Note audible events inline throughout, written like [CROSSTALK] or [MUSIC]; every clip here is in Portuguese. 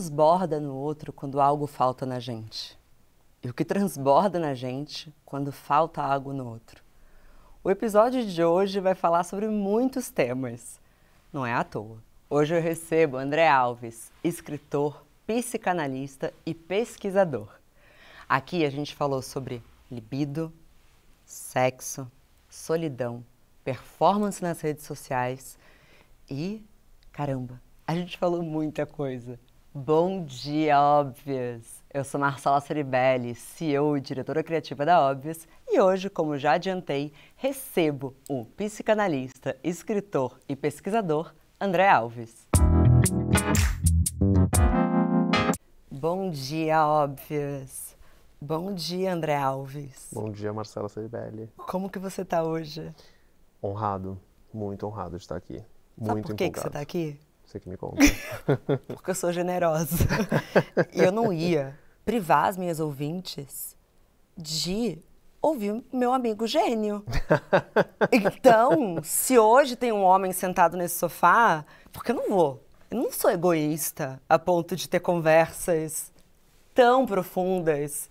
transborda no outro quando algo falta na gente. E o que transborda na gente quando falta algo no outro. O episódio de hoje vai falar sobre muitos temas. Não é à toa. Hoje eu recebo André Alves, escritor, psicanalista e pesquisador. Aqui a gente falou sobre libido, sexo, solidão, performance nas redes sociais e caramba, a gente falou muita coisa. Bom dia, Óbvios! Eu sou Marcela Ceribelli, CEO e diretora criativa da Óbvios, e hoje, como já adiantei, recebo o psicanalista, escritor e pesquisador André Alves. Bom dia, Óbvios! Bom dia, André Alves. Bom dia, Marcela Ceribelli. Como que você está hoje? Honrado, muito honrado de estar aqui. Muito Sabe por empolgado. que você está aqui? Você que me conta. [LAUGHS] Porque eu sou generosa. e eu não ia privar as minhas ouvintes de ouvir meu amigo gênio. então, se hoje tem um homem sentado nesse sofá, porque eu não vou. Eu não sou egoísta a ponto de ter conversas tão profundas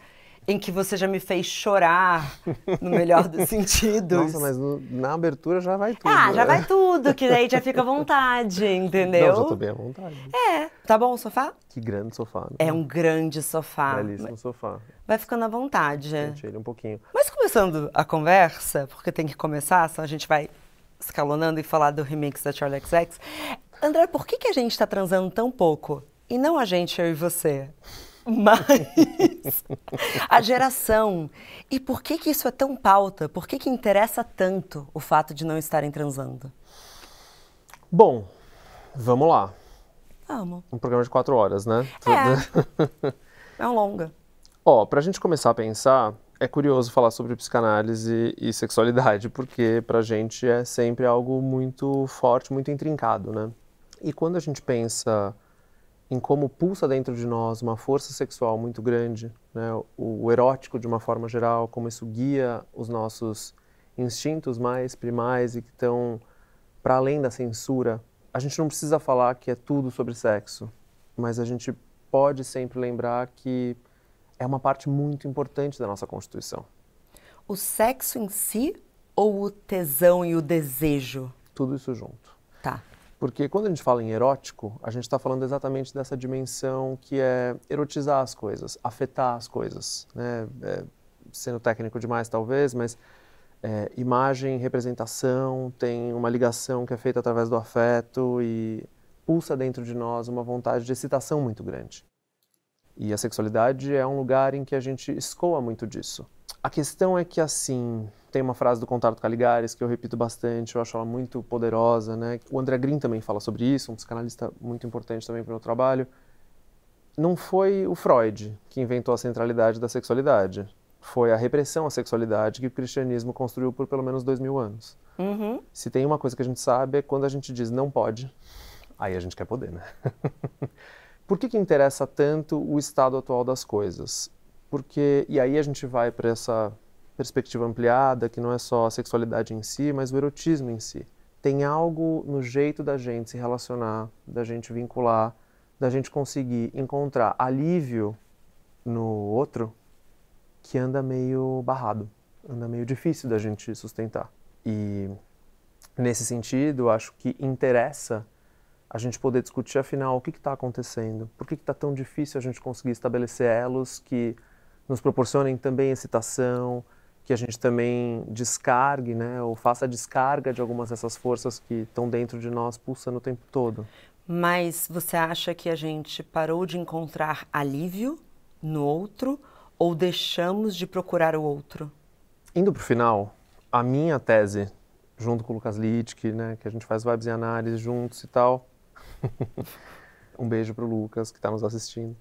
em que você já me fez chorar, no melhor dos [LAUGHS] sentidos. Nossa, mas no, na abertura já vai tudo. Ah, já né? vai tudo, que daí já fica à vontade, entendeu? [LAUGHS] Não, já tô bem à vontade. É. Tá bom o sofá? Que grande sofá. Né? É um grande sofá. Belíssimo mas... sofá. Vai ficando à vontade. Sente ele um pouquinho. Mas começando a conversa, porque tem que começar, senão a gente vai escalonando e falar do remix da Charlie XX. André, por que, que a gente tá transando tão pouco? E não a gente, eu e você? mas [LAUGHS] a geração. E por que, que isso é tão pauta? Por que, que interessa tanto o fato de não estarem transando? Bom, vamos lá. Vamos. Um programa de quatro horas, né? É, [LAUGHS] é um longa. Ó, pra gente começar a pensar, é curioso falar sobre psicanálise e sexualidade, porque pra gente é sempre algo muito forte, muito intrincado, né? E quando a gente pensa em como pulsa dentro de nós uma força sexual muito grande, né? o, o, erótico de uma forma geral, como isso guia os nossos instintos mais primais e que estão para além da censura. A gente não precisa falar que é tudo sobre sexo, mas a gente pode sempre lembrar que é uma parte muito importante da nossa constituição. O sexo em si ou o tesão e o desejo? Tudo isso junto. Porque quando a gente fala em erótico, a gente está falando exatamente dessa dimensão que é erotizar as coisas, afetar as coisas. Né? É, sendo técnico demais, talvez, mas é, imagem, representação, tem uma ligação que é feita através do afeto e pulsa dentro de nós uma vontade de excitação muito grande. E a sexualidade é um lugar em que a gente escoa muito disso. A questão é que, assim, tem uma frase do Contardo Caligares que eu repito bastante, eu acho ela muito poderosa, né? O André Green também fala sobre isso, um psicanalista muito importante também para o meu trabalho. Não foi o Freud que inventou a centralidade da sexualidade. Foi a repressão à sexualidade que o cristianismo construiu por pelo menos dois mil anos. Uhum. Se tem uma coisa que a gente sabe é quando a gente diz não pode, aí a gente quer poder, né? [LAUGHS] por que, que interessa tanto o estado atual das coisas? Porque, e aí a gente vai para essa perspectiva ampliada, que não é só a sexualidade em si, mas o erotismo em si. Tem algo no jeito da gente se relacionar, da gente vincular, da gente conseguir encontrar alívio no outro que anda meio barrado, anda meio difícil da gente sustentar. E nesse sentido, acho que interessa a gente poder discutir afinal o que está acontecendo, por que está tão difícil a gente conseguir estabelecer elos que nos proporcionem também excitação, que a gente também descargue, né, ou faça a descarga de algumas dessas forças que estão dentro de nós pulsando o tempo todo. Mas você acha que a gente parou de encontrar alívio no outro ou deixamos de procurar o outro? Indo para o final, a minha tese, junto com o Lucas Littke, né, que a gente faz vibes e análises juntos e tal. [LAUGHS] um beijo para o Lucas, que está nos assistindo.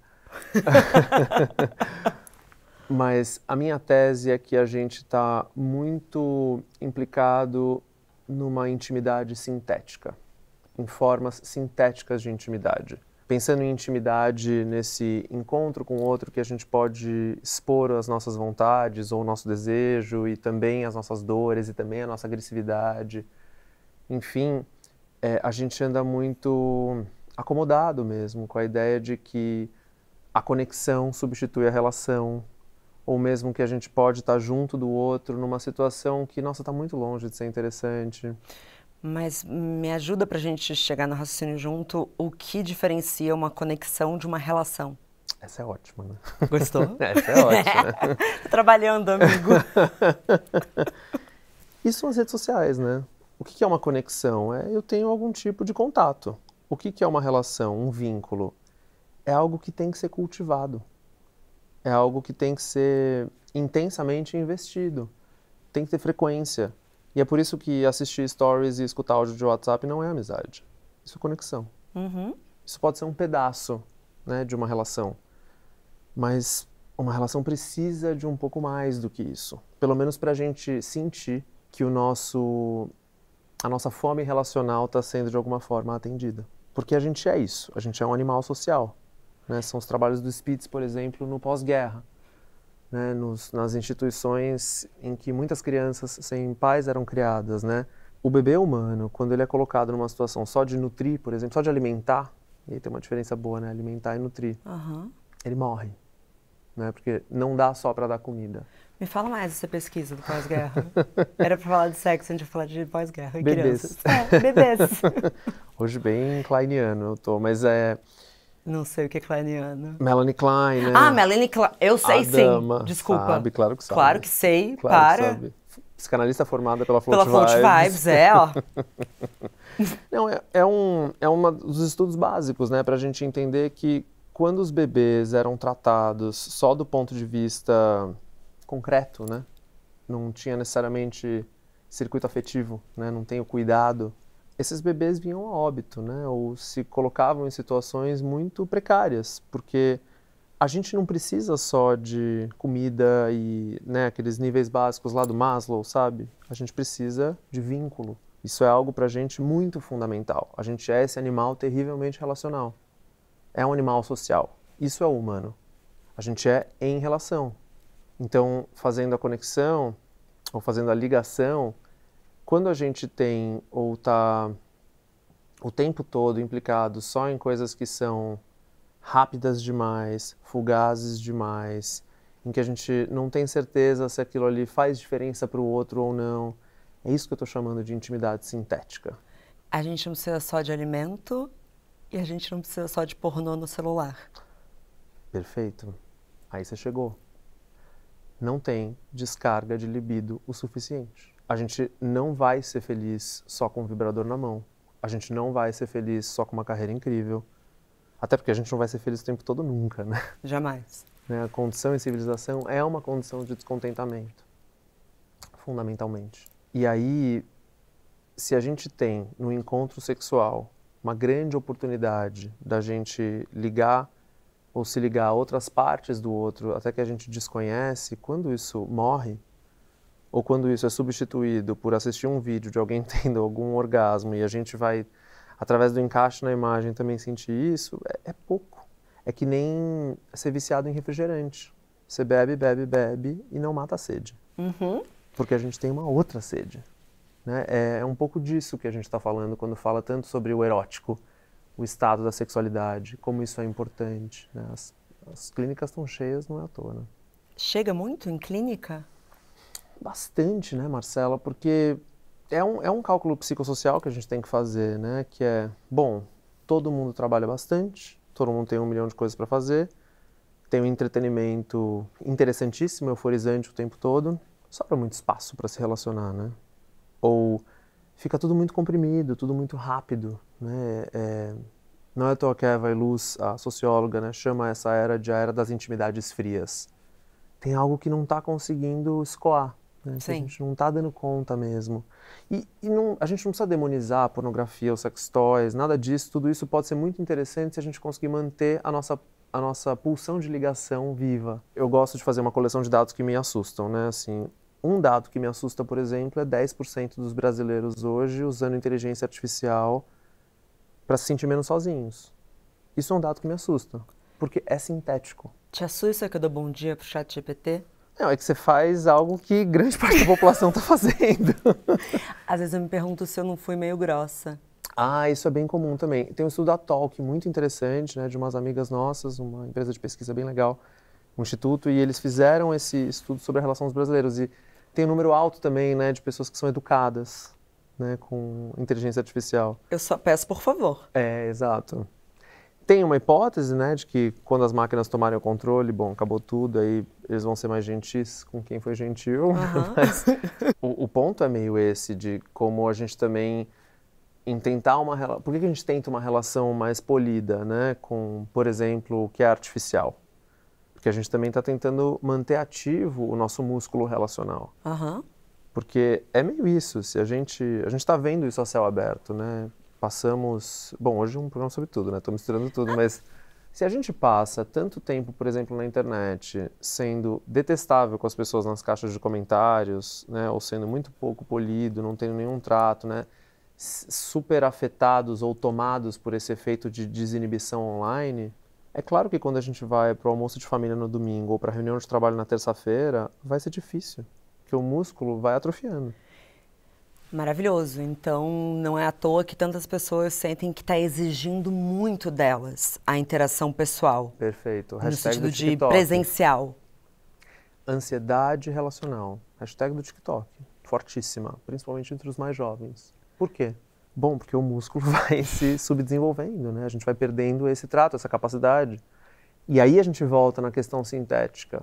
[LAUGHS] Mas a minha tese é que a gente está muito implicado numa intimidade sintética, em formas sintéticas de intimidade. Pensando em intimidade nesse encontro com o outro que a gente pode expor as nossas vontades ou o nosso desejo e também as nossas dores e também a nossa agressividade. Enfim, é, a gente anda muito acomodado mesmo com a ideia de que a conexão substitui a relação, ou mesmo que a gente pode estar tá junto do outro numa situação que, nossa, está muito longe de ser interessante. Mas me ajuda para a gente chegar no raciocínio junto, o que diferencia uma conexão de uma relação? Essa é ótima, né? Gostou? [LAUGHS] Essa é ótima. [LAUGHS] Trabalhando, amigo. [LAUGHS] Isso nas redes sociais, né? O que é uma conexão? É eu tenho algum tipo de contato. O que é uma relação, um vínculo? É algo que tem que ser cultivado é algo que tem que ser intensamente investido, tem que ter frequência. E é por isso que assistir stories e escutar áudio de WhatsApp não é amizade. Isso é conexão. Uhum. Isso pode ser um pedaço né, de uma relação. Mas uma relação precisa de um pouco mais do que isso. Pelo menos para a gente sentir que o nosso, a nossa fome relacional está sendo de alguma forma atendida. Porque a gente é isso, a gente é um animal social. Né? São os trabalhos do Spitz, por exemplo, no pós-guerra, né? Nos, nas instituições em que muitas crianças sem pais eram criadas. Né? O bebê humano, quando ele é colocado numa situação só de nutrir, por exemplo, só de alimentar, e aí tem uma diferença boa, né? alimentar e nutrir, uhum. ele morre. Né? Porque não dá só para dar comida. Me fala mais dessa pesquisa do pós-guerra. [LAUGHS] Era para falar de sexo, a gente ia falar de pós-guerra e bebês. crianças. É, bebês. [LAUGHS] Hoje bem kleiniano eu tô, mas é não sei o que é kleiniano. Melanie Klein, né? Ah, Melanie Klein. Eu sei sim. Desculpa. Sabe, claro que sabe. Claro que sei. Claro para. Que sabe. Psicanalista formada pela Float pela Vibes. Pela Float Vibes, é, ó. [LAUGHS] Não, é, é, um, é uma dos estudos básicos, né? Pra gente entender que quando os bebês eram tratados só do ponto de vista concreto, né? Não tinha necessariamente circuito afetivo, né? Não tem o cuidado esses bebês vinham a óbito, né? Ou se colocavam em situações muito precárias, porque a gente não precisa só de comida e né, aqueles níveis básicos lá do Maslow, sabe? A gente precisa de vínculo. Isso é algo para a gente muito fundamental. A gente é esse animal terrivelmente relacional. É um animal social. Isso é o humano. A gente é em relação. Então, fazendo a conexão ou fazendo a ligação, quando a gente tem ou está o tempo todo implicado só em coisas que são rápidas demais, fugazes demais, em que a gente não tem certeza se aquilo ali faz diferença para o outro ou não. É isso que eu estou chamando de intimidade sintética. A gente não precisa só de alimento e a gente não precisa só de pornô no celular. Perfeito. Aí você chegou. Não tem descarga de libido o suficiente a gente não vai ser feliz só com um vibrador na mão. A gente não vai ser feliz só com uma carreira incrível. Até porque a gente não vai ser feliz o tempo todo nunca, né? Jamais. Né? A condição em civilização é uma condição de descontentamento, fundamentalmente. E aí, se a gente tem no encontro sexual uma grande oportunidade da gente ligar ou se ligar a outras partes do outro, até que a gente desconhece, quando isso morre, ou quando isso é substituído por assistir um vídeo de alguém [LAUGHS] tendo algum orgasmo e a gente vai, através do encaixe na imagem, também sentir isso, é, é pouco. É que nem ser viciado em refrigerante. Você bebe, bebe, bebe e não mata a sede. Uhum. Porque a gente tem uma outra sede. Né? É, é um pouco disso que a gente está falando quando fala tanto sobre o erótico, o estado da sexualidade, como isso é importante. Né? As, as clínicas estão cheias, não é à toa. Né? Chega muito em clínica? Bastante, né, Marcela? Porque é um, é um cálculo psicossocial que a gente tem que fazer, né? Que é, bom, todo mundo trabalha bastante, todo mundo tem um milhão de coisas para fazer, tem um entretenimento interessantíssimo, euforizante o tempo todo, sobra muito espaço para se relacionar, né? Ou fica tudo muito comprimido, tudo muito rápido, né? É, não é toa que a Eva Luz, a socióloga, né, chama essa era de a era das intimidades frias. Tem algo que não está conseguindo escoar, né? Que a gente não está dando conta mesmo. E, e não, a gente não precisa demonizar a pornografia, os sex toys, nada disso. Tudo isso pode ser muito interessante se a gente conseguir manter a nossa a nossa pulsão de ligação viva. Eu gosto de fazer uma coleção de dados que me assustam, né? Assim, um dado que me assusta, por exemplo, é 10% dos brasileiros hoje usando inteligência artificial para se sentir menos sozinhos. Isso é um dado que me assusta, porque é sintético. Te assusta que eu dou bom dia pro chat GPT? Não, é que você faz algo que grande [LAUGHS] parte da população está fazendo. Às vezes eu me pergunto se eu não fui meio grossa. Ah, isso é bem comum também. Tem um estudo da Talk muito interessante, né, de umas amigas nossas, uma empresa de pesquisa bem legal, um instituto, e eles fizeram esse estudo sobre a relação dos brasileiros. E tem um número alto também, né, de pessoas que são educadas, né, com inteligência artificial. Eu só peço por favor. É, exato tem uma hipótese, né, de que quando as máquinas tomarem o controle, bom, acabou tudo, aí eles vão ser mais gentis com quem foi gentil. Uhum. [LAUGHS] Mas o, o, ponto é meio esse de como a gente também em tentar uma relação. Por que a gente tenta uma relação mais polida, né, com, por exemplo, o que é artificial? Porque a gente também está tentando manter ativo o nosso músculo relacional. Uhum. Porque é meio isso. Se a gente a gente está vendo isso a céu aberto, né? passamos. Bom, hoje é um programa sobre tudo, né? Estou misturando tudo, mas [LAUGHS] se a gente passa tanto tempo, por exemplo, na internet, sendo detestável com as pessoas nas caixas de comentários, né? Ou sendo muito pouco polido, não tendo nenhum trato, né? Super afetados ou tomados por esse efeito de desinibição online. É claro que quando a gente vai para o almoço de família no domingo ou para a reunião de trabalho na terça-feira, vai ser difícil, porque o músculo vai atrofiando. Maravilhoso. Então, não é à toa que tantas pessoas sentem que está exigindo muito delas a interação pessoal. Perfeito. no Hashtag sentido de presencial. Ansiedade relacional. Hashtag do TikTok. Fortíssima. Principalmente entre os mais jovens. Por quê? Bom, porque o músculo [LAUGHS] vai se subdesenvolvendo, né? A gente vai perdendo esse trato, essa capacidade. E aí a gente volta na questão sintética.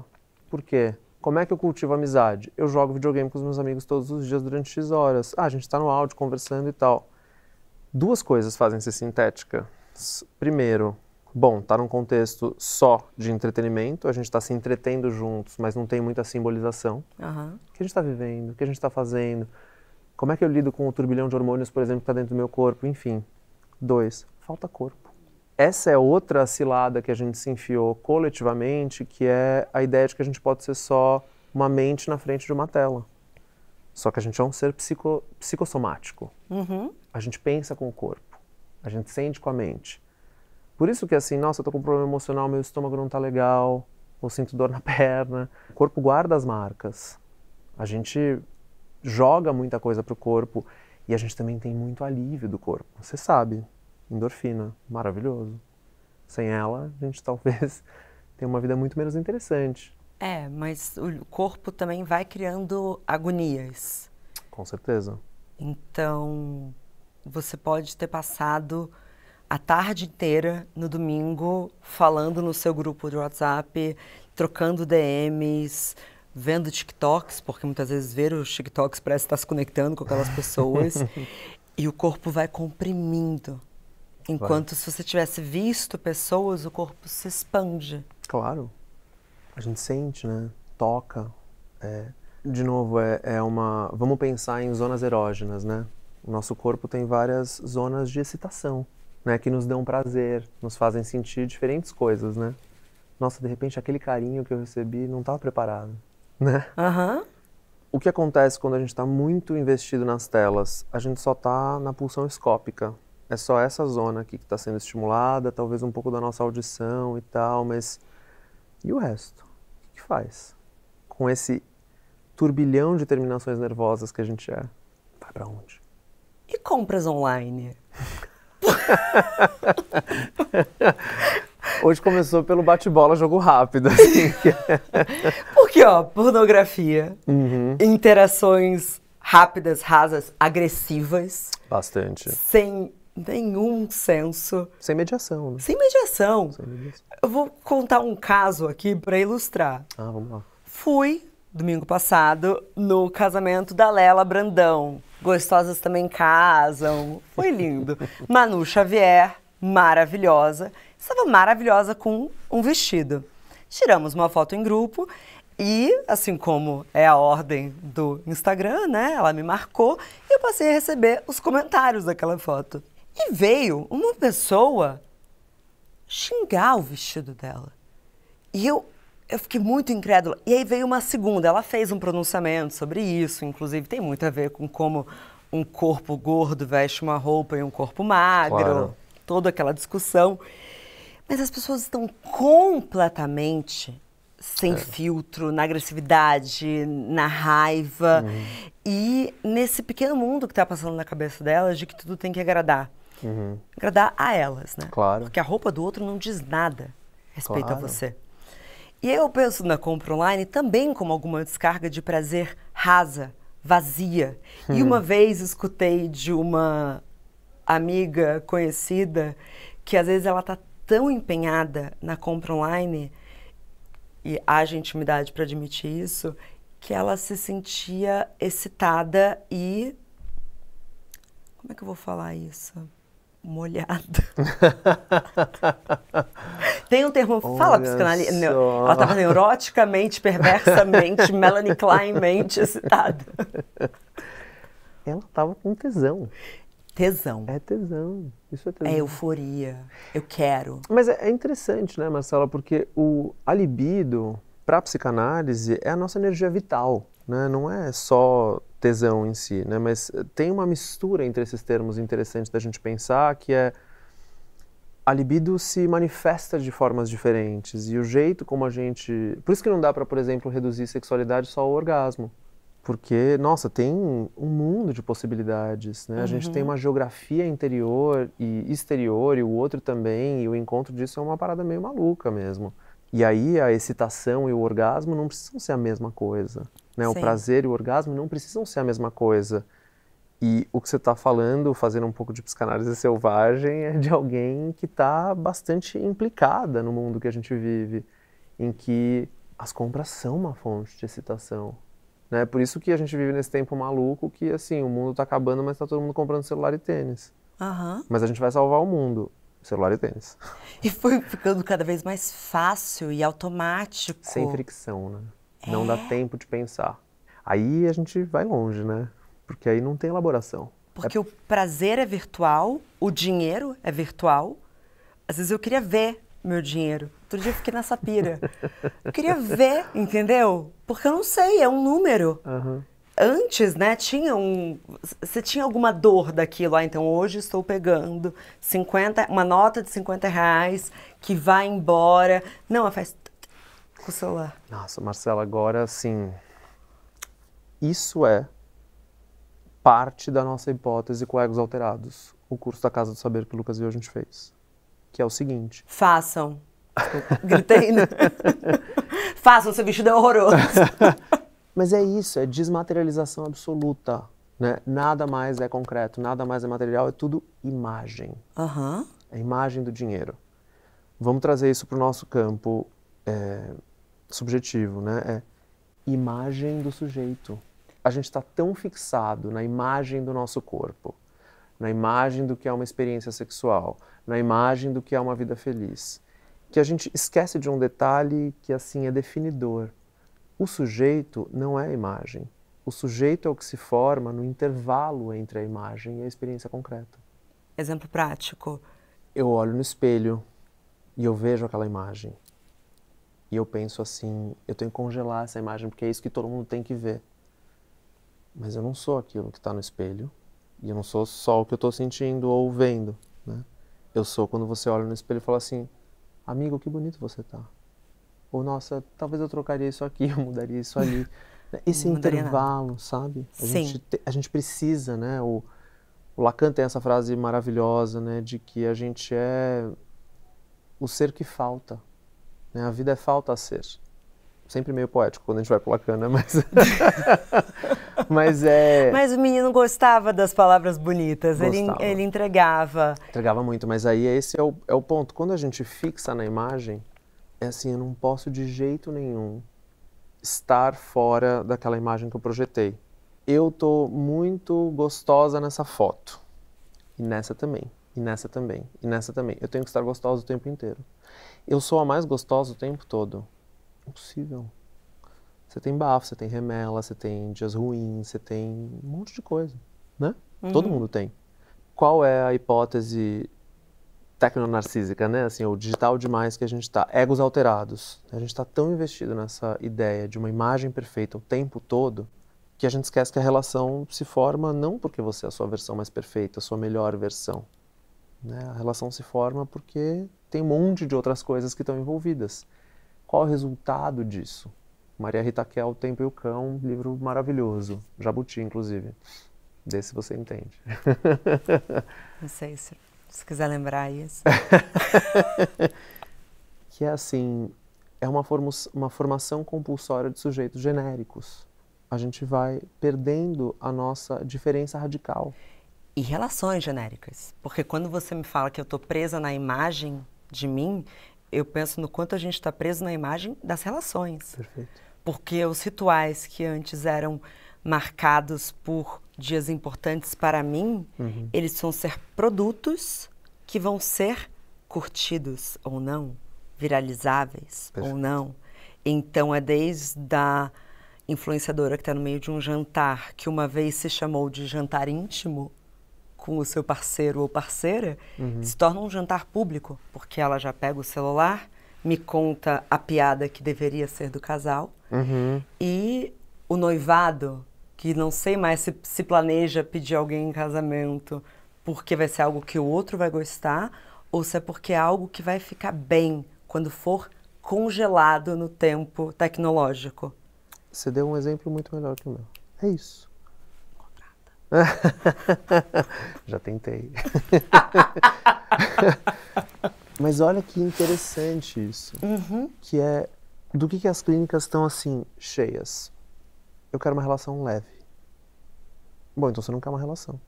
Por quê? Como é que eu cultivo amizade? Eu jogo videogame com os meus amigos todos os dias durante X horas. Ah, a gente está no áudio conversando e tal. Duas coisas fazem ser sintética. Primeiro, bom, está num contexto só de entretenimento, a gente está se entretendo juntos, mas não tem muita simbolização. Uhum. O que a gente está vivendo? O que a gente está fazendo? Como é que eu lido com o turbilhão de hormônios, por exemplo, que está dentro do meu corpo? Enfim. Dois, falta corpo essa é outra cilada que a gente se enfiou coletivamente, que é a ideia de que a gente pode ser só uma mente na frente de uma tela. Só que a gente é um ser psico, psicossomático. Uhum. A gente pensa com o corpo, a gente sente com a mente. Por isso que assim, nossa, eu tô com um problema emocional, meu estômago não tá legal, eu sinto dor na [LAUGHS] perna. O corpo guarda as marcas. A gente joga muita coisa pro corpo e a gente também tem muito alívio do corpo. Você sabe, endorfina, maravilhoso. Sem ela, a gente talvez [LAUGHS] tenha uma vida muito menos interessante. É, mas o corpo também vai criando agonias. Com certeza. Então, você pode ter passado a tarde inteira no domingo falando no seu grupo de WhatsApp, trocando DMs, vendo TikToks, porque muitas vezes ver os TikToks parece estar se conectando com aquelas pessoas. [LAUGHS] e o corpo vai comprimindo. Enquanto claro. se você tivesse visto pessoas, o corpo se expande. Claro. A gente sente, né? Toca. É. De novo, é, é uma. Vamos pensar em zonas erógenas, né? O nosso corpo tem várias zonas de excitação, né? Que nos dão prazer, nos fazem sentir diferentes coisas, né? Nossa, de repente aquele carinho que eu recebi não estava tá preparado, né? Aham. Uhum. O que acontece quando a gente está muito investido nas telas? A gente só está na pulsão escópica, é só essa zona aqui que está sendo estimulada, talvez um pouco da nossa audição e tal, mas e o resto? O que, que faz com esse turbilhão de terminações nervosas que a gente é? Vai para onde? E compras online? [LAUGHS] Hoje começou pelo bate-bola, jogo rápido. Assim. [LAUGHS] Porque, ó, pornografia, uhum. interações rápidas, rasas, agressivas. Bastante. Sem nenhum senso. Sem mediação, né? Sem mediação. Sem mediação. Eu vou contar um caso aqui para ilustrar. Ah, vamos lá. Fui, domingo passado, no casamento da Lela Brandão. Gostosas também casam. Foi lindo. [LAUGHS] Manu Xavier, maravilhosa. Estava maravilhosa com um vestido. Tiramos uma foto em grupo e, assim como é a ordem do Instagram, né? Ela me marcou e eu passei a receber os comentários daquela foto. E veio uma pessoa xingar o vestido dela. E eu, eu fiquei muito incrédula. E aí veio uma segunda, ela fez um pronunciamento sobre isso, inclusive tem muito a ver com como um corpo gordo veste uma roupa e um corpo magro, claro. toda aquela discussão. Mas as pessoas estão completamente sem é. filtro, na agressividade, na raiva uhum. e nesse pequeno mundo que está passando na cabeça delas de que tudo tem que agradar. Uhum. Agradar a elas, né? Claro. Porque a roupa do outro não diz nada respeito claro. a você. E eu penso na compra online também como alguma descarga de prazer rasa, vazia. E uma uhum. vez escutei de uma amiga conhecida que às vezes ela está tão empenhada na compra online e haja intimidade para admitir isso, que ela se sentia excitada e como é que eu vou falar isso? molhada [LAUGHS] Tem um termo, Olha fala psicanalista. Né? Ela estava neuroticamente, perversamente, Melanie [LAUGHS] Kleinmente excitada. Ela estava com tesão. Tesão. É tesão. Isso é, é tesão. É euforia. Eu quero. Mas é, é, interessante, né, Marcela? Porque o, a libido, para a psicanálise, é a nossa energia vital. Né? Não é só tesão em si, né? Mas eh, tem uma mistura entre esses termos interessantes da gente pensar, que é a libido se manifesta de formas diferentes e o jeito como a gente, por isso que não dá para, por exemplo, reduzir sexualidade só ao orgasmo, porque nossa, tem um mundo de possibilidades, né? Uhum. A gente tem uhum. uma geografia interior e exterior e o outro também, e o encontro disso é uma parada meio maluca mesmo. E aí a excitação e o orgasmo não precisam ser a mesma coisa. Né? O prazer e o orgasmo não precisam ser a mesma coisa. E o que você está falando, fazendo um pouco de psicanálise selvagem, é de alguém que está bastante implicada no mundo que a gente vive, em que as compras são uma fonte de excitação. Né? Por isso que a gente vive nesse tempo maluco que, assim, o mundo está acabando, mas está todo mundo comprando celular e tênis. Uhum. Mas a gente vai salvar o mundo. Celular e tênis. [LAUGHS] E foi ficando cada vez mais fácil e automático. Sem fricção, né? Não dá é? tempo de pensar. Aí a gente vai longe, né? Porque aí não tem elaboração. Porque é... o prazer é virtual, o dinheiro é virtual. Às vezes eu queria ver meu dinheiro. Outro dia eu fiquei nessa pira. eu queria ver, [LAUGHS] entendeu? Porque eu não sei, é um número. Uhum. Antes, né, tinha um. Você tinha alguma dor daquilo. Ah, então hoje estou pegando 50, uma nota de 50 reais que vai embora. Não, faz com o celular? Nossa, Marcela, agora assim. Isso é parte da nossa hipótese com egos alterados. O curso da Casa do Saber que o Lucas e eu a gente fez. Que é o seguinte: Façam. Gritei, né? [LAUGHS] Façam, seu bicho deu é horroroso. [LAUGHS] Mas é isso, é desmaterialização absoluta. Né? Nada mais é concreto, nada mais é material, é tudo imagem. Uhum. É imagem do dinheiro. Vamos trazer isso para o nosso campo é, subjetivo, né? É imagem do sujeito. A gente está tão fixado na imagem do nosso corpo, na imagem do que é uma experiência sexual, na imagem do que é uma vida feliz, que a gente esquece de um detalhe que assim é definidor. O sujeito não é a imagem. O sujeito é o que se forma no intervalo entre a imagem e a experiência concreta. Exemplo prático. Eu olho no espelho e eu vejo aquela imagem e eu penso assim, eu tenho que congelar essa imagem porque é isso que todo mundo tem que ver. Mas eu não sou aquilo que está no espelho e eu não sou só o que eu estou sentindo ou vendo, né? Eu sou quando você olha no espelho e fala assim, amigo, que bonito você tá. Ou nossa, talvez eu trocaria isso aqui, [LAUGHS] eu mudaria isso ali. [LAUGHS] Esse intervalo, nada. sabe? A Sim. gente te, a gente precisa, né? O, o Lacan tem essa frase maravilhosa, né, de que a gente é o ser que falta né? A vida é falta a ser. Sempre meio poético quando a gente vai pro Lacana, mas. [LAUGHS] mas é. Mas o menino gostava das palavras bonitas, ele, ele entregava. Entregava muito, mas aí esse é o, é o ponto. Quando a gente fixa na imagem, é assim: eu não posso de jeito nenhum estar fora daquela imagem que eu projetei. Eu tô muito gostosa nessa foto. E nessa também. E nessa também. E nessa também. Eu tenho que estar gostosa o tempo inteiro. Eu sou a mais gostosa o tempo todo. Impossível. Você tem bafo, você tem remela, você tem dias ruins, você tem um monte de coisa, né? Uhum. Todo mundo tem. Qual é a hipótese tecnonarcísica, né? Assim, o digital demais que a gente está. Egos alterados. A gente está tão investido nessa ideia de uma imagem perfeita o tempo todo que a gente esquece que a relação se forma não porque você é a sua versão mais perfeita, a sua melhor versão. Né? A relação se forma porque tem um monte de outras coisas que estão envolvidas. Qual o resultado disso? Maria Rita Kel, O Tempo e o Cão, livro maravilhoso, Jabuti, inclusive. Desse você entende. [LAUGHS] Não sei se, se quiser lembrar isso. [LAUGHS] que é assim, é uma, forma, uma formação compulsória de sujeitos genéricos. A gente vai perdendo a nossa diferença radical. E relações genéricas. Porque quando você me fala que eu estou presa na imagem de mim, eu penso no quanto a gente está preso na imagem das relações. Perfeito. Porque os rituais que antes eram marcados por dias importantes para mim, uhum. eles vão ser produtos que vão ser curtidos ou não, viralizáveis Perfeito. ou não. Então é desde a influenciadora que está no meio de um jantar, que uma vez se chamou de jantar íntimo, com o seu parceiro ou parceira, uhum. se torna um jantar público, porque ela já pega o celular, me conta a piada que deveria ser do casal uhum. e o noivado, que não sei mais se, se planeja pedir alguém em casamento porque vai ser algo que o outro vai gostar ou se é porque é algo que vai ficar bem quando for congelado no tempo tecnológico. Você deu um exemplo muito melhor que o meu. É isso. [LAUGHS] Já tentei. [LAUGHS] Mas olha que interessante isso, uhum. que é do que, que as clínicas estão assim cheias. Eu quero uma relação leve. Bom, então você não quer uma relação.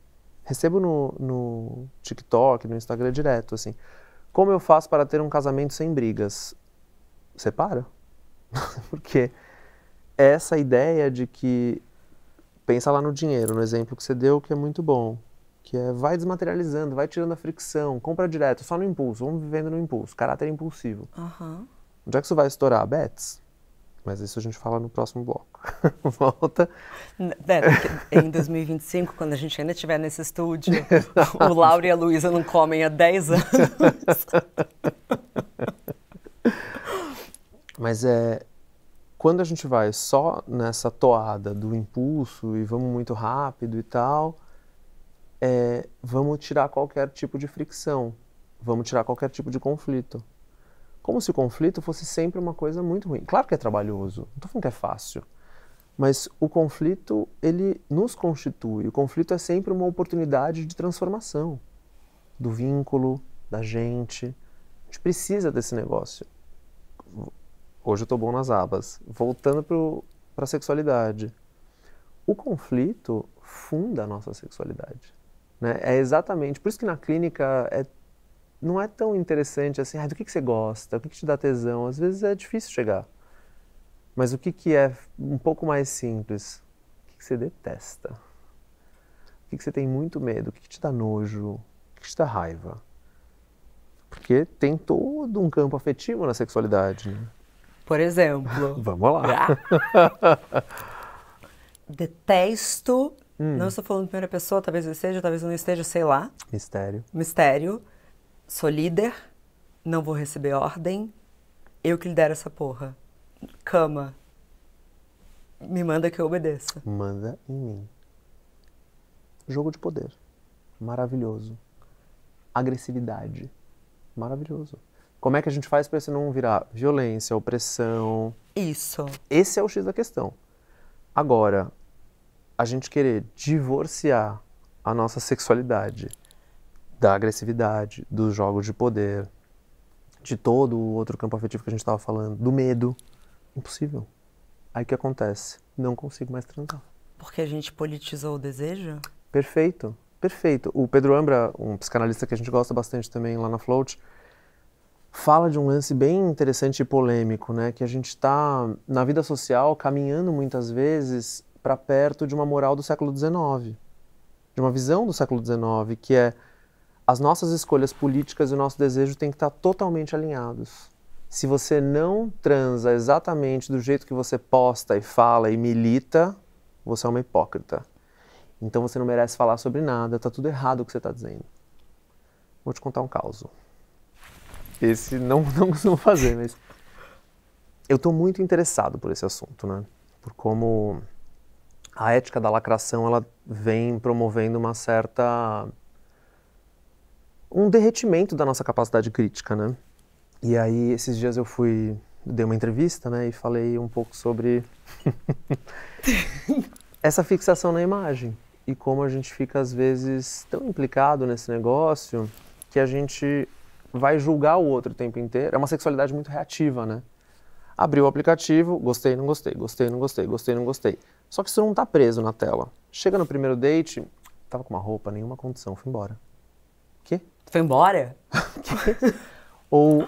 Recebo no, no TikTok, no Instagram direto assim, como eu faço para ter um casamento sem brigas? Separa, [LAUGHS] porque essa ideia de que pensa lá no dinheiro, no exemplo que você deu, que é muito bom. Que é vai desmaterializando, vai tirando a fricção, compra direto, só no impulso, vamos vivendo no impulso, caráter impulsivo. Uhum. Onde é que isso vai estourar? Bets? Mas isso a gente fala no próximo bloco. [LAUGHS] Volta. É, em 2025, quando a gente ainda estiver nesse estúdio, o Lauro e a Luísa não comem há 10 anos. [LAUGHS] Mas é, quando a gente vai só nessa toada do impulso e vamos muito rápido e tal, é, vamos tirar qualquer tipo de fricção, vamos tirar qualquer tipo de conflito. Como se o conflito fosse sempre uma coisa muito ruim. Claro que é trabalhoso, não estou falando que é fácil, mas o conflito, ele nos constitui. O conflito é sempre uma oportunidade de transformação do vínculo, da gente. A gente precisa desse negócio. Hoje eu estou bom nas abas. Voltando para a sexualidade. O conflito funda a nossa sexualidade. Né? É exatamente. Por isso que na clínica é, não é tão interessante assim, ah, do que, que você gosta, o que, que te dá tesão. Às vezes é difícil chegar. Mas o que, que é um pouco mais simples? O que, que você detesta? O que, que você tem muito medo? O que, que te dá nojo? O que, que te dá raiva? Porque tem todo um campo afetivo na sexualidade. Né? por exemplo. [LAUGHS] Vamos lá. Ah. [LAUGHS] Detesto. Hum. Não estou falando em primeira pessoa, talvez eu esteja, talvez eu não esteja, sei lá. Mistério. Mistério. Sou líder, não vou receber ordem. Eu que lidero essa porra. Cama. Me manda que eu obedeça. Manda em mim. Jogo de poder. Maravilhoso. Agressividade. Maravilhoso. Como é que a gente faz para isso não virar violência, opressão? Isso. Esse é o X da questão. Agora, a gente querer divorciar a nossa sexualidade da agressividade, dos jogos de poder, de todo o outro campo afetivo que a gente estava falando, do medo, impossível. Aí o que acontece? Não consigo mais transar. Porque a gente politizou o desejo? Perfeito, perfeito. O Pedro Ambra, um psicanalista que a gente gosta bastante também lá na Float, fala de um lance bem interessante e polêmico, né? Que a gente está, na vida social, caminhando muitas vezes para perto de uma moral do século XIX, de uma visão do século XIX, que é as nossas escolhas políticas e o nosso desejo têm que estar tá totalmente alinhados. Se você não transa exatamente do jeito que você posta e fala e milita, você é uma hipócrita. Então você não merece falar sobre nada, tá tudo errado o que você está dizendo. Vou te contar um caso. Esse não, [LAUGHS] não costumo fazer, mas. Eu estou muito interessado por esse assunto, né? Por como a ética da lacração ela vem promovendo uma certa. um derretimento da nossa capacidade crítica, né? E aí, esses dias eu fui. dei uma entrevista, né? E falei um pouco sobre. [LAUGHS] essa fixação na imagem e como a gente fica às vezes tão implicado nesse negócio que a gente vai julgar o outro o tempo inteiro. É uma sexualidade muito reativa, né? Abri o aplicativo, gostei, não gostei, gostei, não gostei, gostei, não gostei. Só que isso não tá preso na tela. Chega no primeiro date, tava com uma roupa, nenhuma condição, fui embora. Quê? Foi embora? [LAUGHS] Quê? Ou,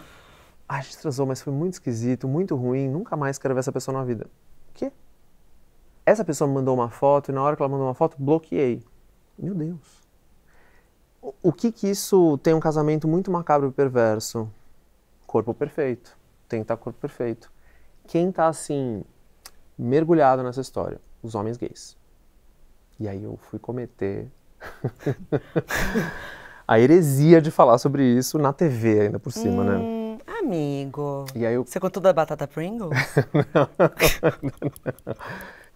a gente transou, mas foi muito esquisito, muito ruim, nunca mais quero ver essa pessoa na vida. Quê? Essa pessoa me mandou uma foto e na hora que ela mandou uma foto, bloqueei. Meu Deus o que que isso tem um casamento muito macabro e perverso? Corpo perfeito. Tem que estar tá corpo perfeito. Quem está assim, mergulhado nessa história? Os homens gays. E aí eu fui cometer [LAUGHS] a heresia de falar sobre isso na TV, ainda por cima, né? hum, né? Amigo. E aí eu... Você contou da batata Pringles? [LAUGHS] não, não, [LAUGHS] não,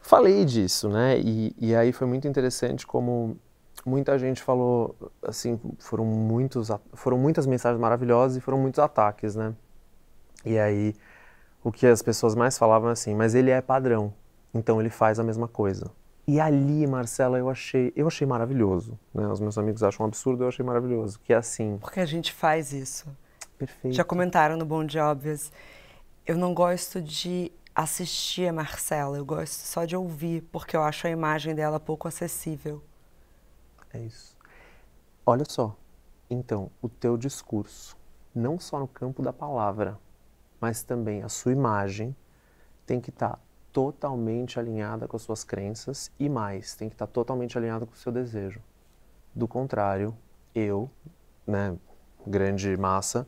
Falei disso, né? E, e aí foi muito interessante como muita gente falou, assim, foram, muitos, foram muitas mensagens maravilhosas e foram muitos ataques, né? E aí, o que as pessoas mais falavam é assim, mas ele é padrão, então ele faz a mesma coisa. E ali, Marcela, eu achei, eu achei maravilhoso. Né? Os meus amigos acham um absurdo, eu achei maravilhoso. Que é assim. Porque a gente faz isso. Perfeito. Já comentaram no Bom de Óbvias. Eu não gosto de assistir a Marcela, eu gosto só de ouvir, porque eu acho a imagem dela pouco acessível. É isso. Olha só. Então, o teu discurso, não só no campo da palavra, mas também a sua imagem, tem que estar tá totalmente alinhada com as suas crenças e mais, tem que estar tá totalmente alinhada com o seu desejo. Do contrário, eu, né, grande massa,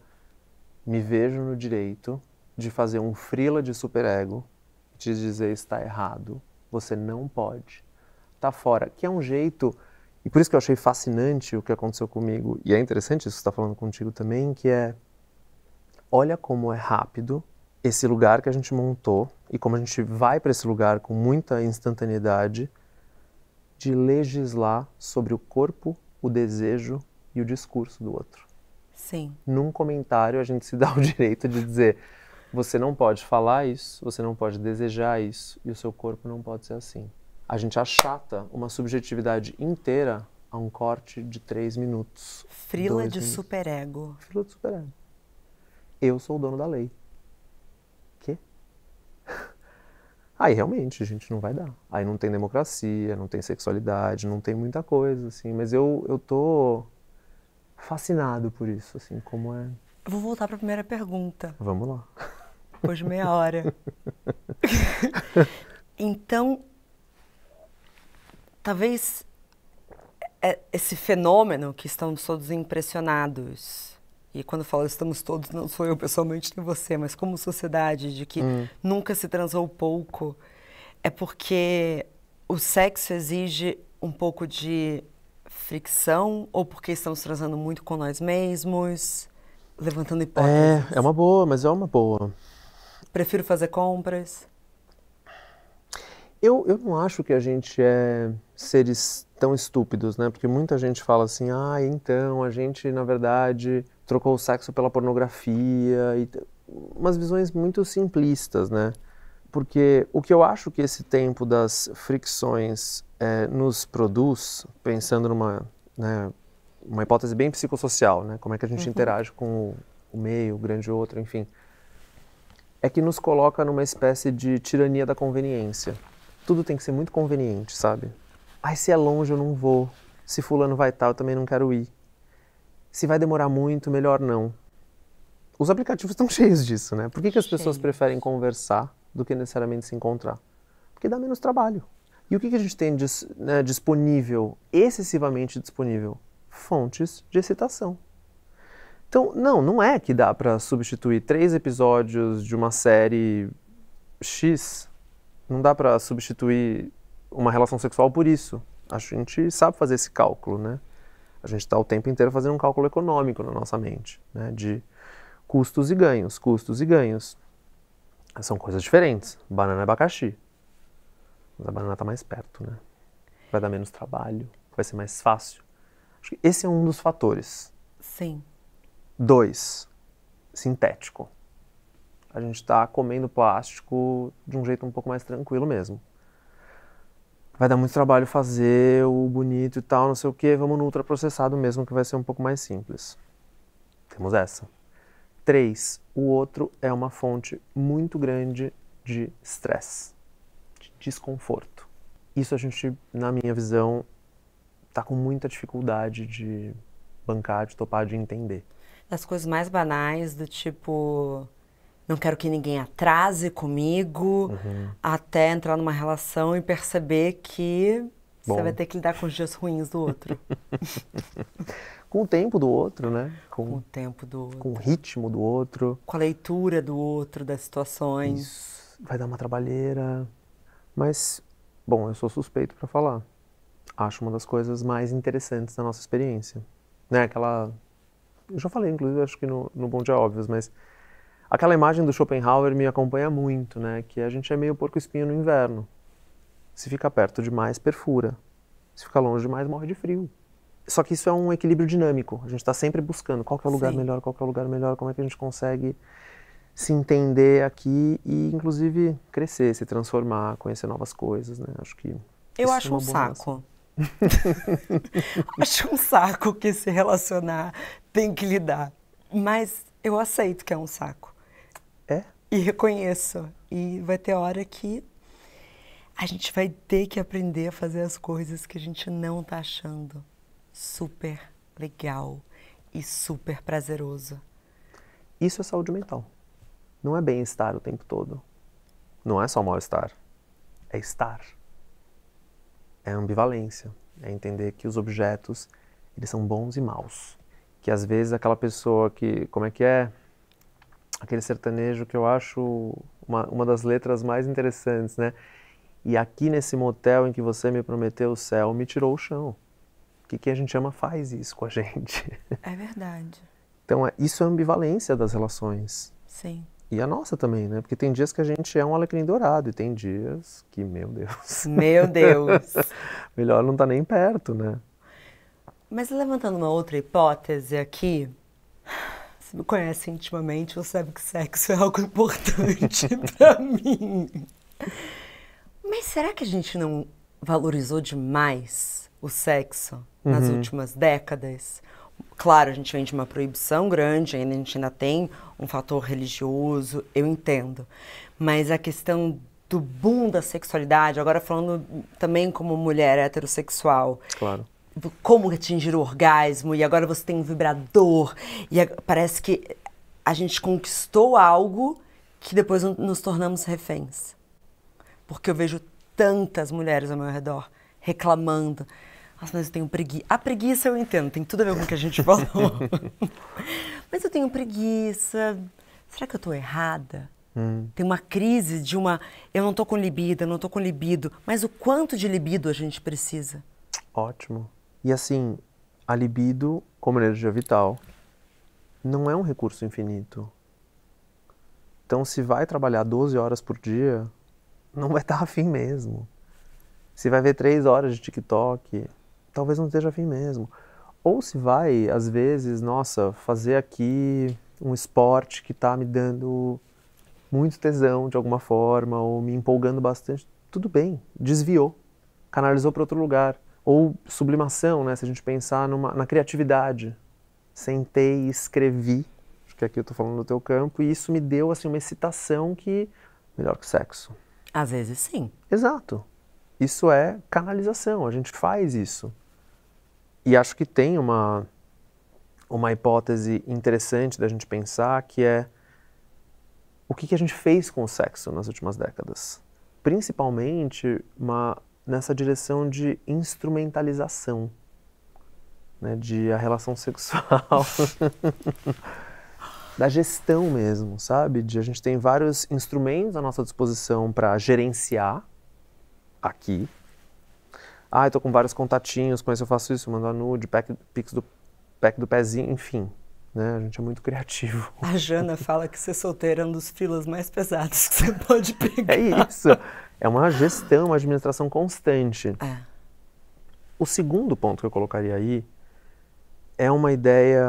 me vejo no direito de fazer um frila de superego e te dizer está errado, você não pode. Tá fora, que é um jeito e por isso que eu achei fascinante o que aconteceu comigo, e é interessante isso que você está falando contigo também, que é, olha como é rápido esse lugar que a gente montou e como a gente vai para esse lugar com muita instantaneidade de legislar sobre o corpo, o desejo e o discurso do outro. Sim. Num comentário a gente se dá o [LAUGHS] direito de dizer você não pode falar isso, você não pode desejar isso e o seu corpo não pode ser assim a gente achata uma subjetividade inteira a um corte de três minutos. Frila de superego. Frila de superego. Eu sou o dono da lei. Quê? [LAUGHS] Aí realmente a gente não vai dar. Aí não tem democracia, não tem sexualidade, não tem muita coisa, assim. Mas eu, eu tô fascinado por isso, assim, como é. vou voltar para a primeira pergunta. Vamos lá. Depois de meia hora. [LAUGHS] [LAUGHS] então, talvez é, esse fenômeno que estamos todos impressionados, e quando falo estamos todos, não sou eu pessoalmente nem você, mas como sociedade, de que hum. nunca se transou pouco, é porque o sexo exige um pouco de fricção ou porque estamos transando muito com nós mesmos, levantando é, hipóteses? É, é uma boa, mas é uma boa. Prefiro fazer compras? Eu, eu não acho que a gente é seres tão estúpidos, né? Porque muita gente fala assim, ah, então a gente na verdade trocou o sexo pela pornografia, e umas visões muito simplistas, né? Porque o que eu acho que esse tempo das fricções é, nos produz, pensando numa né, uma hipótese bem psicossocial, né? Como é que a gente uhum. interage com o, o meio, o grande outro, enfim, é que nos coloca numa espécie de tirania da conveniência. Tudo tem que ser muito conveniente, sabe? Ai, se é longe eu não vou. Se fulano vai tal, eu também não quero ir. Se vai demorar muito, melhor não. Os aplicativos estão [LAUGHS] cheios disso, né? Por que, que as pessoas preferem conversar do que necessariamente se encontrar? Porque dá menos trabalho. E o que, que a gente tem dis, né, disponível, excessivamente disponível? Fontes de excitação. Então, não, não é que dá para substituir três episódios de uma série X. Não dá para substituir uma relação sexual por isso. A gente sabe fazer esse cálculo, né? A gente está o tempo inteiro fazendo um cálculo econômico na nossa mente, né? De custos e ganhos, custos e ganhos. São coisas diferentes. Banana e abacaxi. Mas a banana está mais perto, né? Vai dar menos trabalho, vai ser mais fácil. Acho que esse é um dos fatores. Sim. Dois, sintético. A gente está comendo plástico de um jeito um pouco mais tranquilo mesmo vai dar muito trabalho fazer o bonito e tal, não sei o que, vamos no ultraprocessado mesmo, que vai ser um pouco mais simples. Temos essa. 3. O outro é uma fonte muito grande de estresse, de desconforto. Isso a gente, na minha visão, tá com muita dificuldade de bancar, de topar, de entender. Das coisas mais banais, do tipo não quero que ninguém atrase comigo uhum. até entrar numa relação e perceber que Bom. você vai ter que lidar com os dias ruins do outro. [LAUGHS] com o tempo do outro, né? Com, com, o tempo do outro. Com o ritmo do outro. Com a leitura do outro, das situações. Isso. Vai dar uma trabalheira. Mas, bom, eu sou suspeito para falar. Acho uma das coisas mais interessantes da nossa experiência. Né? Aquela. Eu já falei, inclusive, acho que no, no Bom Dia Óbvios, mas Aquela imagem do Schopenhauer me acompanha muito, né? Que a gente é meio porco espinho no inverno. Se fica perto demais, perfura. Se fica longe demais, morre de frio. Só que isso é um equilíbrio dinâmico. A gente está sempre buscando qual é o lugar Sim. melhor, qual é o lugar melhor, como é que a gente consegue se entender aqui e, inclusive, crescer, se transformar, conhecer novas coisas, né? Acho que eu é acho um saco. [LAUGHS] acho um saco que se relacionar tem que lidar. Mas eu aceito que é um saco e reconheço E vai ter hora que a gente vai ter que aprender a fazer as coisas que a gente não tá achando super legal e super prazeroso. Isso é saúde mental. Não é bem-estar o tempo todo. Não é só mal-estar. É estar. É ambivalência. É entender que os objetos, eles são bons e maus. Que às vezes aquela pessoa que, como é que é? aquele sertanejo que eu acho uma, uma das letras mais interessantes, né? E aqui nesse motel em que você me prometeu o céu, me tirou o chão. O que, que a gente ama faz isso com a [LAUGHS] gente. É verdade. Então, é, isso é ambivalência das relações. Sim. E a nossa também, né? Porque tem dias que a gente é um alecrim dourado e tem dias que, meu Deus. Meu [LAUGHS] Deus. Melhor não estar tá nem perto, né? Mas levantando uma outra hipótese aqui, me conhece intimamente, você sabe que sexo é algo importante [LAUGHS] para mim. Mas será que a gente não valorizou demais o sexo uhum. nas últimas décadas? Claro, a gente vem de uma proibição grande, ainda a gente ainda tem um fator religioso, eu entendo. Mas a questão do boom da sexualidade, agora falando também como mulher heterossexual. Claro como atingir o orgasmo e agora você tem um vibrador e parece que a gente conquistou algo que depois nos tornamos reféns. Porque eu vejo tantas mulheres ao meu redor reclamando. Nossa, mas eu tenho preguiça. A preguiça eu entendo, tem tudo a ver com o que a gente falou. [LAUGHS] mas eu tenho preguiça. Será que eu estou errada? Hum. Tem uma crise de uma. Eu não estou com libido, eu não estou com libido. Mas o quanto de libido a gente precisa? Ótimo. E assim, a libido, como energia é vital, não é um recurso infinito. Então, se vai trabalhar 12 horas por dia, não vai estar [LAUGHS] afim mesmo. Se vai ver 3 horas de TikTok, talvez não esteja afim mesmo. Ou se vai, às vezes, nossa, fazer aqui um esporte que está me dando muito tesão de alguma forma, ou me empolgando bastante, tudo bem, desviou, canalizou para outro lugar. Ou sublimação, né? se a gente pensar numa, na criatividade. Sentei e escrevi, acho que aqui eu estou falando do teu campo, e isso me deu assim, uma excitação que melhor que sexo. Às vezes sim. Exato. Isso é canalização, a gente faz isso. E acho que tem uma, uma hipótese interessante da gente pensar que é o que, que a gente fez com o sexo nas últimas décadas. Principalmente uma nessa direção de instrumentalização, né, de a relação [LAUGHS] sexual, da gestão mesmo, sabe? De a gente tem vários instrumentos à nossa disposição para gerenciar aqui. Ah, eu tô com vários contatinhos, com eu faço isso, mando a nude, pack, pix do, pack do pezinho, enfim. Né? A gente é muito criativo. A Jana fala que ser solteira é um dos filas mais pesados que você pode é pegar. É isso. É uma gestão, uma administração constante. É. O segundo ponto que eu colocaria aí é uma ideia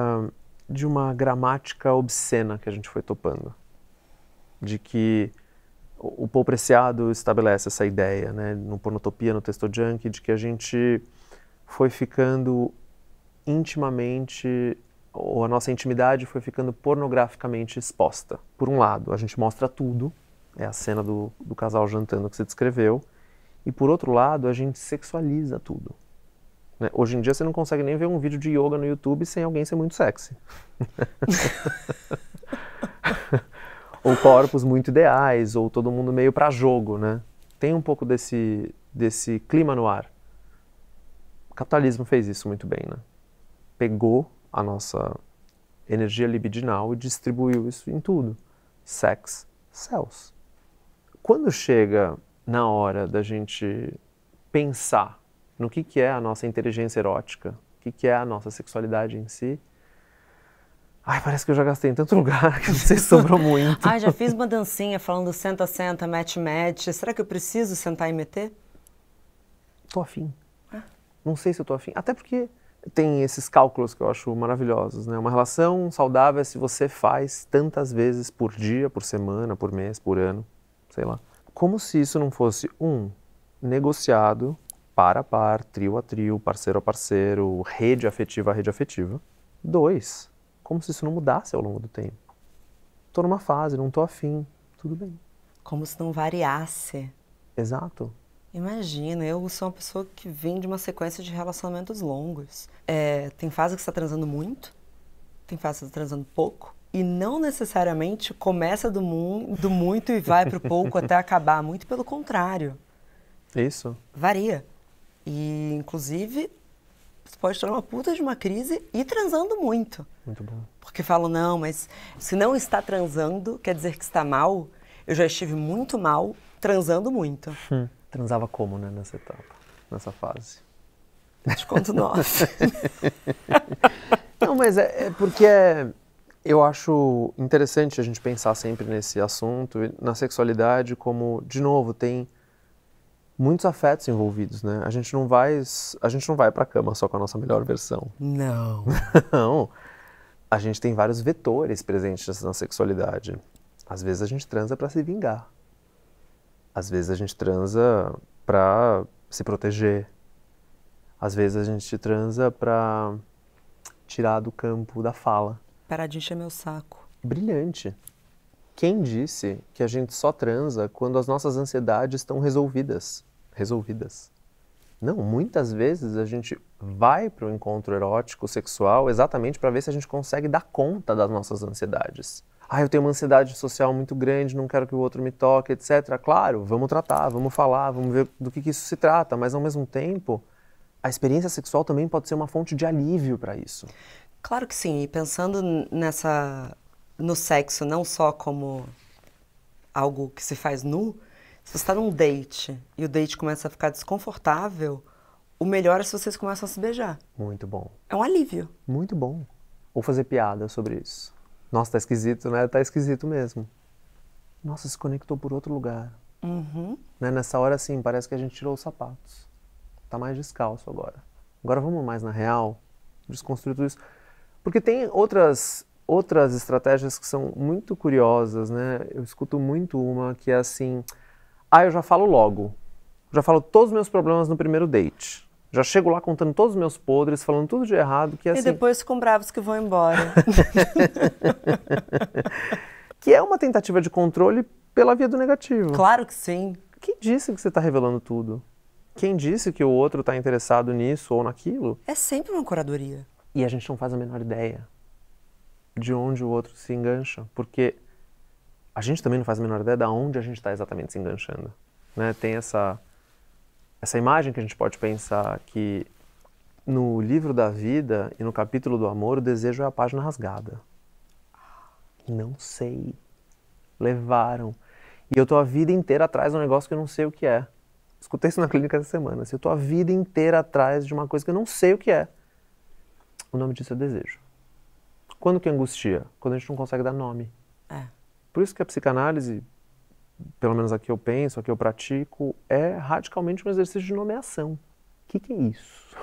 de uma gramática obscena que a gente foi topando. De que o Paul Preciado estabelece essa ideia, né, no Pornotopia, no Texto junk, de que a gente foi ficando intimamente, ou a nossa intimidade foi ficando pornograficamente exposta. Por um lado, a gente mostra tudo, é a cena do, do casal jantando que você descreveu. E por outro lado, a gente sexualiza tudo. Né? Hoje em dia você não consegue nem ver um vídeo de yoga no YouTube sem alguém ser muito sexy. [LAUGHS] ou corpos muito ideais, ou todo mundo meio para jogo, né? Tem um pouco desse, desse clima no ar. O capitalismo fez isso muito bem, né? Pegou a nossa energia libidinal e distribuiu isso em tudo. Sex céus quando chega na hora da gente pensar no que, que é a nossa inteligência erótica, o que, que é a nossa sexualidade em si, Ai, parece que eu já gastei em tanto [LAUGHS] lugar que não sei se sobrou muito. Ai, já fiz uma dancinha falando senta, senta, mete, mete. Será que eu preciso sentar e meter? Tô afim. É? Não sei se eu tô afim. Até porque tem esses cálculos que eu acho maravilhosos, né? Uma relação saudável é se você faz tantas vezes por dia, por semana, por mês, por ano sei lá. Como se isso não fosse um negociado par a par, trio a trio, parceiro a parceiro, rede afetiva a rede afetiva. Dois, como se isso não mudasse ao longo do tempo. Tô numa fase, não tô afim, tudo bem. Como se não variasse. Exato. Imagina, eu sou uma pessoa que vem de uma sequência de relacionamentos longos. É, tem fase que você está transando muito, tem fase que você está transando pouco, e não necessariamente começa do, mu do muito e vai para o pouco até [LAUGHS] acabar. Muito pelo contrário. Isso. Varia. E, inclusive, você pode estar numa puta de uma crise e transando muito. Muito bom. Porque falam, não, mas se não está transando, quer dizer que está mal. Eu já estive muito mal transando muito. Hum. Transava como, né, nessa etapa, nessa fase? Te conto [LAUGHS] nós. não, mas é, é porque é eu acho interessante a gente pensar sempre nesse assunto, na sexualidade, como, de novo, tem muitos afetos envolvidos, né? A gente não vai, a gente não vai para cama só com a nossa melhor versão. Não. [LAUGHS] não. A gente tem vários vetores presentes na sexualidade. Às vezes a gente transa para se vingar. Às vezes a gente transa para se proteger. Às vezes a gente transa para tirar do campo da fala. Parar de encher meu saco. Brilhante. Quem disse que a gente só transa quando as nossas ansiedades estão resolvidas? Resolvidas. Não, muitas vezes a gente vai para o encontro erótico, sexual, exatamente para ver se a gente consegue dar conta das nossas ansiedades. Ah, eu tenho uma ansiedade social muito grande, não quero que o outro me toque, etc. Claro, vamos tratar, vamos falar, vamos ver do que, que isso se trata, mas ao mesmo tempo, a experiência sexual também pode ser uma fonte de alívio para isso. Claro que sim, e pensando nessa no sexo não só como algo que se faz nu, se você está num date e o date começa a ficar desconfortável, o melhor é se vocês começam a se beijar. Muito bom. É um alívio. Muito bom. Ou fazer piada sobre isso. Nossa, tá esquisito, né? Tá esquisito mesmo. Nossa, se conectou por outro lugar. Uhum. Né? Nessa hora, assim, parece que a gente tirou os sapatos. Tá mais descalço agora. Agora vamos mais na real, desconstruir tudo isso. Porque tem outras, outras estratégias que são muito curiosas, né? Eu escuto muito uma que é assim: ah, eu já falo logo. Já falo todos os meus problemas no primeiro date. Já chego lá contando todos os meus podres, falando tudo de errado, que é assim... E depois ficam bravos que vão embora. [LAUGHS] que é uma tentativa de controle pela via do negativo. Claro que sim. Quem disse que você está revelando tudo? Quem disse que o outro está interessado nisso ou naquilo? É sempre uma curadoria. E a gente não faz a menor ideia de onde o outro se engancha, porque a gente também não faz a menor ideia de onde a gente está exatamente se enganchando. Né? Tem essa, essa imagem que a gente pode pensar que no livro da vida e no capítulo do amor, o desejo é a página rasgada. Não sei. Levaram. E eu tô a vida inteira atrás de um negócio que eu não sei o que é. Escutei isso na clínica essa semana. Assim, eu tô a vida inteira atrás de uma coisa que eu não sei o que é. O nome disso é desejo. Quando que angustia? Quando a gente não consegue dar nome. É. Por isso que a psicanálise, pelo menos aqui eu penso, aqui eu pratico, é radicalmente um exercício de nomeação. O que, que é isso?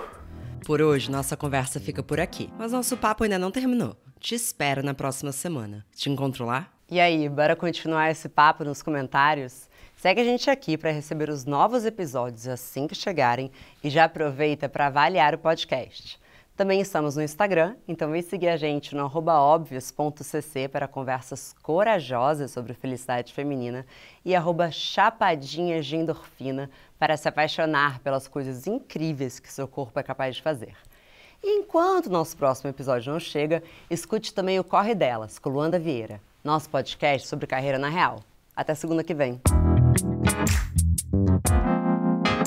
Por hoje, nossa conversa fica por aqui. Mas nosso papo ainda não terminou. Te espero na próxima semana. Te encontro lá? E aí, bora continuar esse papo nos comentários? Segue a gente aqui para receber os novos episódios assim que chegarem e já aproveita para avaliar o podcast. Também estamos no Instagram, então vem seguir a gente no óbvios.cc para conversas corajosas sobre felicidade feminina e arroba chapadinhas de endorfina para se apaixonar pelas coisas incríveis que seu corpo é capaz de fazer. E enquanto nosso próximo episódio não chega, escute também o Corre Delas, com Luanda Vieira, nosso podcast sobre carreira na real. Até segunda que vem.